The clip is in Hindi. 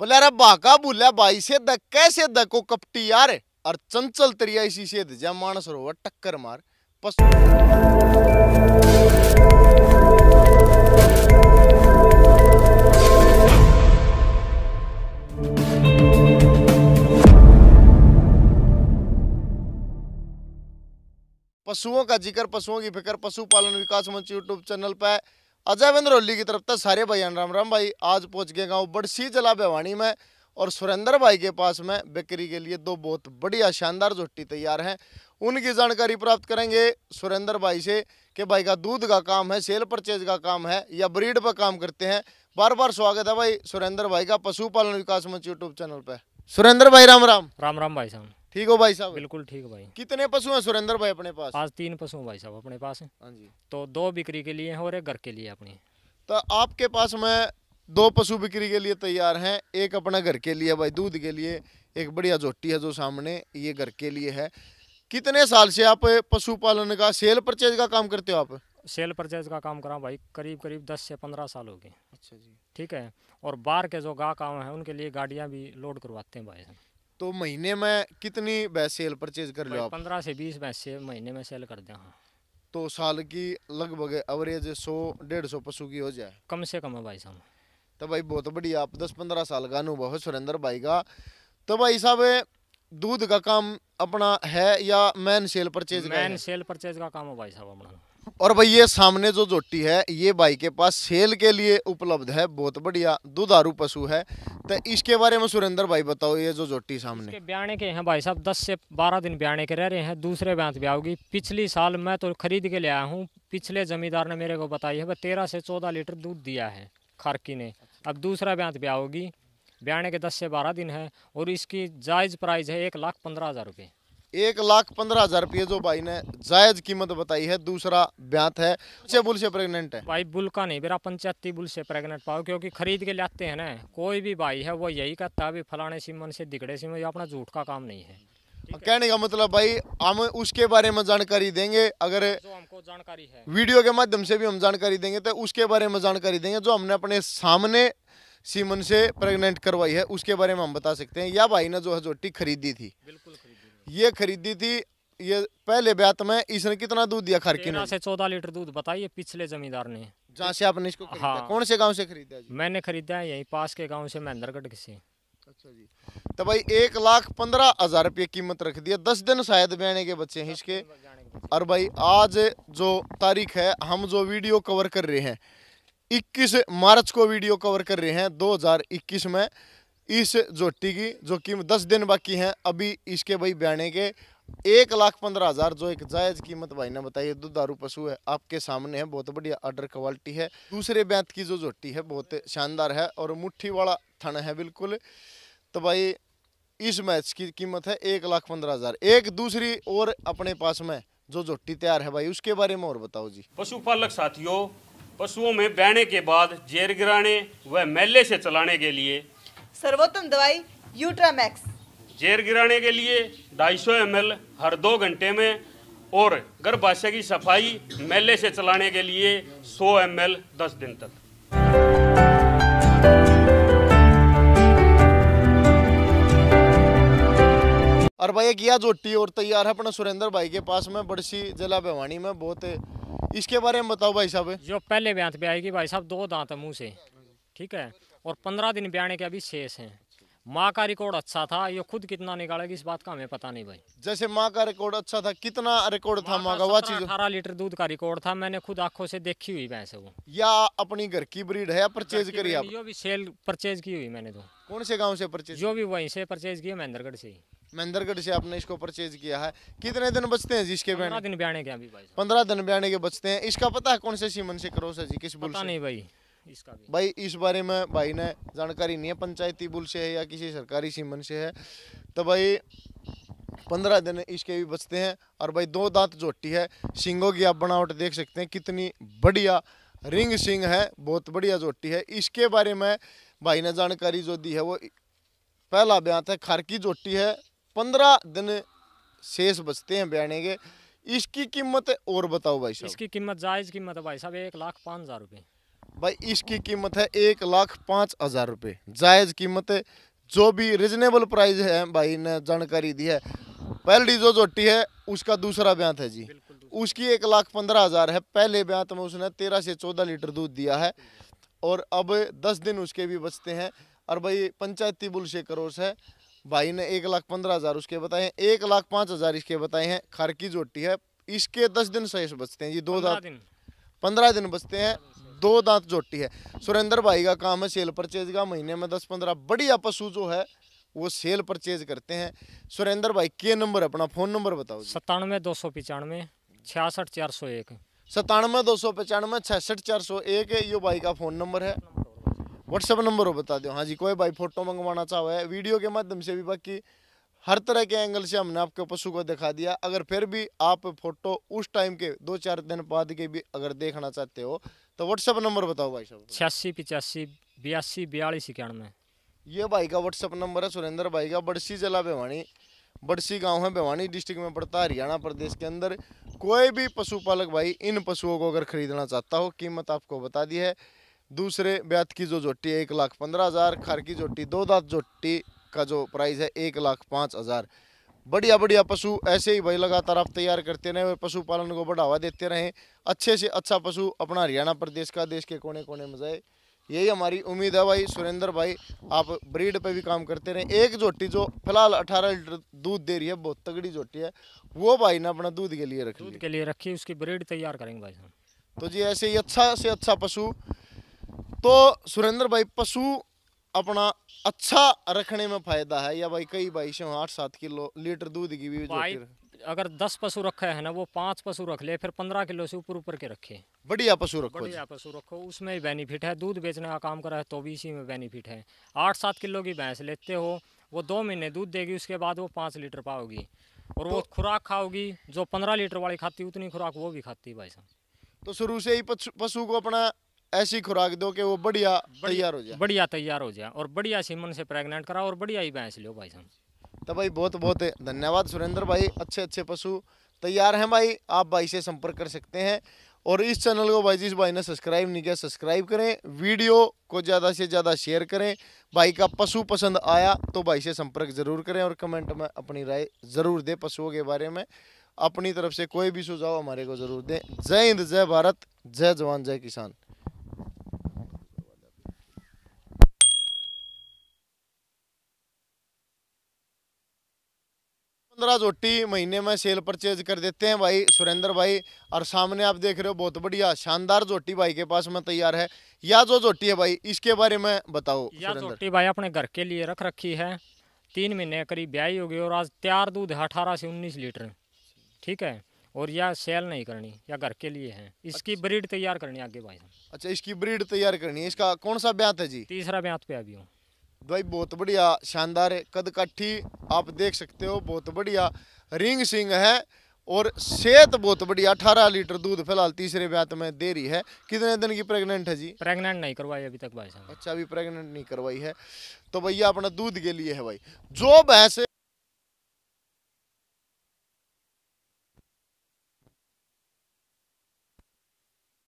बोले अरे बाका बोले भाई से दक कैसे दको कपटी यार और चंचल तरिया इसी से जा मानस टक्कर मार पस पशुओं का जिक्र पशुओं की फिक्र पशुपालन विकास मंच यूट्यूब चैनल पर अजय वेंद्रोली की तरफ तक तो सारे भाई राम राम भाई आज पहुंच गए गाँव बड़सी जला भिवानी में और सुरेंद्र भाई के पास में बिक्री के लिए दो बहुत बढ़िया शानदार झोटी तैयार हैं उनकी जानकारी प्राप्त करेंगे सुरेंद्र भाई से कि भाई का दूध का काम है सेल परचेज का काम है या ब्रीड पर काम करते हैं बार बार स्वागत है भाई सुरेंद्र भाई का पशुपालन विकास मंच यूट्यूब चैनल पर सुरेंद्र भाई राम राम राम राम भाई साहब ठीक हो भाई साहब बिल्कुल ठीक भाई कितने पशु हैं सुरेंद्र भाई अपने पास आज तीन पशु भाई साहब अपने पास हाँ जी तो दो बिक्री के लिए हैं और एक घर के लिए अपने तो आपके पास मैं दो पशु बिक्री के लिए तैयार हैं एक अपना घर के लिए भाई दूध के लिए एक बढ़िया झोटी है जो सामने ये घर के लिए है कितने साल से आप पशुपालन का सेल परचेज का काम करते हो आप सेल परचेज का काम करा भाई करीब करीब दस से पंद्रह साल हो गए अच्छा जी ठीक है और बाहर के जो गाँव आए हैं उनके लिए गाड़ियाँ भी लोड करवाते हैं भाई तो महीने में कितनी सेल परचेज कर लो आप पंद्रह से बीस बैच महीने में सेल कर दें हाँ। तो साल की लगभग एवरेज सौ डेढ़ सौ पशु की हो जाए कम से कम है भाई साहब तो भाई बहुत बढ़िया आप दस पंद्रह साल का अनुभव है सुरेंद्र भाई का तो भाई साहब दूध का काम अपना है या man sale purchase man sale purchase का काम हो भाई साहब अपना और भाई ये सामने जो जोटी है ये भाई के पास सेल के लिए उपलब्ध है बहुत बढ़िया दुधारू पशु है तो इसके बारे में सुरेंद्र भाई बताओ ये जो जोटी सामने ब्याने के हैं भाई साहब दस से बारह दिन ब्याने के रह रहे हैं दूसरे ब्यांत ब्याहोगी पिछली साल मैं तो खरीद के ले आया हूँ पिछले जमींदार ने मेरे को बताई है वह तेरह से चौदह लीटर दूध दिया है खारकी ने अब दूसरा ब्यांत ब्याहोगी ब्याने के दस से बारह दिन है और इसकी जायज़ प्राइस है एक लाख पंद्रह हज़ार रुपये एक लाख पंद्रह हजार रुपये जो भाई ने जायज कीमत बताई है दूसरा ब्यात है बुल से प्रेगनेंट है भाई बुल का नहीं मेरा पंचायती बुल से प्रेगनेंट पाओ क्योंकि खरीद के लाते हैं ना कोई भी भाई है वो यही कहता है फलाने सिमन से दिगड़े सिमन ये अपना झूठ का काम नहीं है कहने का मतलब भाई हम उसके बारे में जानकारी देंगे अगर जो हमको जानकारी है वीडियो के माध्यम से भी हम जानकारी देंगे तो उसके बारे में जानकारी देंगे जो हमने अपने सामने सीमन से प्रेग्नेंट करवाई है उसके बारे में हम बता सकते हैं या भाई ने जो है जोटी खरीदी थी बिल्कुल खरीदी ये खरीदी थी ये पहले ब्यात में इसने कितना दूध दिया खरकी से चौदह लीटर दूध बताइए पिछले जमींदार ने जहाँ से आपने इसको हाँ कौन से गाँव से खरीदा जी? मैंने खरीदा है यही पास के गाँव से महेंद्रगढ़ से अच्छा जी तो भाई एक लाख पंद्रह हजार रुपये कीमत रख दिया दस दिन शायद बहने के बच्चे हैं इसके और भाई आज जो तारीख है हम जो वीडियो कवर कर रहे हैं 21 मार्च को वीडियो कवर कर रहे हैं 2021 में इस जोटी की जो कि दस दिन बाकी हैं अभी इसके भाई बयाने के एक लाख पंद्रह हज़ार जो एक जायज़ कीमत भाई ने बताइए दुधारू पशु है आपके सामने है बहुत बढ़िया आर्डर क्वालिटी है दूसरे बैंत की जो जोटी है बहुत शानदार है और मुट्ठी वाला थन है बिल्कुल तो भाई इस मैच की कीमत है एक लाख पंद्रह हज़ार एक दूसरी और अपने पास में जो जोटी तैयार है भाई उसके बारे में और बताओ जी पशुपालक साथियों पशुओं में बहने के बाद जेर गिराने व मैले से चलाने के लिए सर्वोत्तम दवाई यूट्रामैक्स जेर गिराने के लिए 250 सौ हर दो घंटे में और गर्भाशय की सफाई मैले से चलाने के लिए 100 एम एल दस दिन तक और भाई किया जोटी और तैयार है अपना सुरेंद्र भाई के पास में बड़सी जिला भिवानी में बहुत इसके बारे में बताओ भाई साहब जो पहले ब्यांत पे आएगी भाई साहब दो दांत है मुँह से ठीक है और पंद्रह दिन ब्याने के अभी शेष हैं माँ का रिकॉर्ड अच्छा था ये खुद कितना निकालेगी इस बात का हमें पता नहीं भाई जैसे माँ का रिकॉर्ड अच्छा था कितना रिकॉर्ड था माँ का वह चीज अठारह लीटर दूध का रिकॉर्ड था मैंने खुद आंखों से देखी हुई भैंस वो या अपनी घर की ब्रीड है परचेज करी आप जो भी सेल परचेज की हुई मैंने तो कौन से गाँव से परचेज जो भी वहीं से परचेज किया महेंद्रगढ़ से ही महेंद्रगढ़ से आपने इसको परचेज किया है कितने दिन बचते हैं जी इसके पंद्रह दिन ब्याने के अभी भाई पंद्रह दिन ब्याने के बचते हैं इसका पता है कौन से सीमन से करो है जी किस बुल से नहीं भाई इसका भी भाई इस बारे में भाई ने जानकारी नहीं है पंचायती बुल से है या किसी सरकारी सीमन से है तो भाई पंद्रह दिन इसके भी बचते हैं और भाई दो दांत जोटी है सिंगों की आप बनावट देख सकते हैं कितनी बढ़िया रिंग सिंग है बहुत बढ़िया जोटी है इसके बारे में भाई ने जानकारी जो दी है वो पहला ब्यात है खारकी जोटी है पंद्रह दिन शेष बचते हैं बियाने के इसकी कीमत और बताओ भाई साहब इसकी कीमत जायज़ कीमत है भाई साहब एक लाख पाँच हज़ार रुपये भाई इसकी कीमत है एक लाख पाँच हज़ार रुपये जायज़ कीमत है जो भी रिजनेबल प्राइस है भाई ने जानकारी दी है पहली जो जोटी है उसका दूसरा ब्यांत है जी उसकी एक लाख पंद्रह हज़ार है पहले ब्यांत में उसने तेरह से चौदह लीटर दूध दिया है और अब दस दिन उसके भी बचते हैं और भाई पंचायती बुल से करोस है भाई ने एक लाख पंद्रह हज़ार उसके बताए हैं एक लाख पांच हज़ार इसके बताए हैं खर की जोटी है इसके दस दिन शेष बचते हैं ये दो दांत पंद्रह दिन बचते हैं दो दांत जोटी है सुरेंद्र भाई का काम है सेल परचेज का महीने में दस पंद्रह बढ़िया पशु जो है वो सेल परचेज करते हैं सुरेंद्र भाई के नंबर अपना फ़ोन नंबर बताओ सत्तानवे दो सौ पचानवे छियासठ चार सौ एक सतानवे दो सौ पचानवे छियासठ चार सौ एक ये भाई का फ़ोन नंबर है व्हाट्सअप नंबर हो बता दो हाँ जी कोई भाई फोटो मंगवाना चाहो है वीडियो के माध्यम से भी बाकी हर तरह के एंगल से हमने आपके पशु को दिखा दिया अगर फिर भी आप फोटो उस टाइम के दो चार दिन बाद के भी अगर देखना चाहते हो तो व्हाट्सअप नंबर बताओ भाई साहब छियासी पिचासी बयासी बयालीस इक्यानवे ये भाई का व्हाट्सअप नंबर है सुरेंद्र भाई का बड़सी जिला भिवानी बड़सी गांव है भिवानी डिस्ट्रिक्ट में पड़ता है हरियाणा प्रदेश के अंदर कोई भी पशुपालक भाई इन पशुओं को अगर खरीदना चाहता हो कीमत आपको बता दी है दूसरे ब्यात की जो जोटी एक लाख पंद्रह हज़ार खार की जोटी दो दात जोटी का जो प्राइस है एक लाख पाँच हज़ार बढ़िया बढ़िया पशु ऐसे ही भाई लगातार आप तैयार करते रहें और पशुपालन को बढ़ावा देते रहें अच्छे से अच्छा पशु अपना हरियाणा प्रदेश का देश के कोने कोने में जाए यही हमारी उम्मीद है भाई सुरेंद्र भाई आप ब्रीड पे भी काम करते रहें एक जोटी जो फिलहाल अठारह लीटर दूध दे रही है बहुत तगड़ी जोटी है वो भाई ने अपना दूध के लिए रखी दूध के लिए रखी उसकी ब्रीड तैयार करेंगे भाई तो जी ऐसे ही अच्छा से अच्छा पशु तो सुरेंद्र भाई पशु अपना अच्छा रखने में फायदा है या भाई कई भाई से आठ सात किलो लीटर दूध की भी भाई अगर दस पशु रखे है ना वो पांच पशु रख ले फिर पंद्रह किलो से ऊपर ऊपर के रखे बढ़िया पशु रखो बढ़िया पशु रखो उसमें ही बेनिफिट है दूध बेचने का काम करा है तो भी इसी में बेनिफिट है आठ सात किलो की भैंस लेते हो वो दो महीने दूध देगी उसके बाद वो पाँच लीटर पाओगी और तो, वो खुराक खाओगी जो पंद्रह लीटर वाली खाती उतनी खुराक वो भी खाती भाई साहब तो शुरू से ही पशु को अपना ऐसी खुराक दो कि वो बढ़िया तैयार हो जाए बढ़िया तैयार हो जाए और बढ़िया सीमन से प्रेग्नेंट कराओ और बढ़िया ही भैंस लो भाई साहब तो भाई बहुत बहुत धन्यवाद सुरेंद्र भाई अच्छे अच्छे पशु तैयार हैं भाई आप भाई से संपर्क कर सकते हैं और इस चैनल को भाई जिस भाई ने सब्सक्राइब नहीं किया सब्सक्राइब करें वीडियो को ज़्यादा से ज़्यादा शेयर करें भाई का पशु पसंद आया तो भाई से संपर्क ज़रूर करें और कमेंट में अपनी राय ज़रूर दें पशुओं के बारे में अपनी तरफ से कोई भी सुझाव हमारे को ज़रूर दें जय हिंद जय भारत जय जवान जय किसान सत्रह जोटी महीने में सेल परचेज कर देते हैं भाई सुरेंद्र भाई और सामने आप देख रहे हो बहुत बढ़िया शानदार जोटी भाई के पास में तैयार है या जो जोटी है भाई इसके बारे में बताओ या भाई अपने घर के लिए रख रखी है तीन महीने करीब ब्याई हो गई और आज तैयार दूध है अठारह से उन्नीस लीटर ठीक है और यह सेल नहीं करनी या घर के लिए है इसकी अच्छा। ब्रीड तैयार करनी आगे भाई अच्छा इसकी ब्रीड तैयार करनी है इसका कौन सा ब्यात है जी तीसरा ब्यात पे अभी हूँ भाई बहुत बढ़िया शानदार है कद आप देख सकते हो बहुत बढ़िया रिंग सिंग है और सेहत बहुत बढ़िया अठारह लीटर दूध फिलहाल तीसरे ब्यात में दे रही है कितने दिन की प्रेग्नेंट है जी प्रेग्नेंट नहीं करवाई अभी तक भाई साहब अच्छा अभी प्रेग्नेंट नहीं करवाई है तो भैया अपना दूध के लिए है भाई जो भैंस